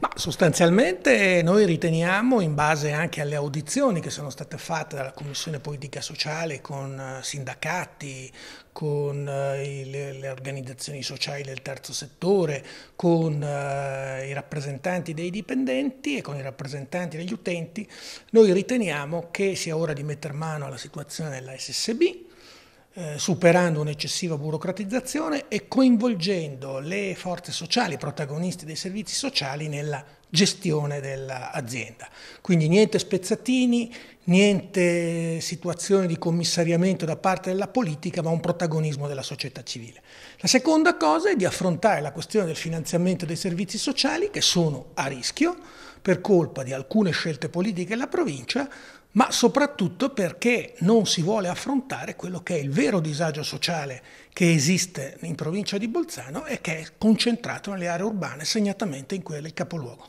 Ma sostanzialmente noi riteniamo, in base anche alle audizioni che sono state fatte dalla Commissione Politica Sociale con eh, sindacati, con eh, le organizzazioni sociali del terzo settore, con eh, i rappresentanti dei dipendenti e con i rappresentanti degli utenti, noi riteniamo che sia ora di mettere mano alla situazione della SSB, eh, superando un'eccessiva burocratizzazione e coinvolgendo le forze sociali, protagonisti dei servizi sociali, nella gestione dell'azienda. Quindi niente spezzatini, niente situazioni di commissariamento da parte della politica, ma un protagonismo della società civile. La seconda cosa è di affrontare la questione del finanziamento dei servizi sociali che sono a rischio, per colpa di alcune scelte politiche della provincia, ma soprattutto perché non si vuole affrontare quello che è il vero disagio sociale che esiste in provincia di Bolzano e che è concentrato nelle aree urbane, segnatamente in quelle del capoluogo.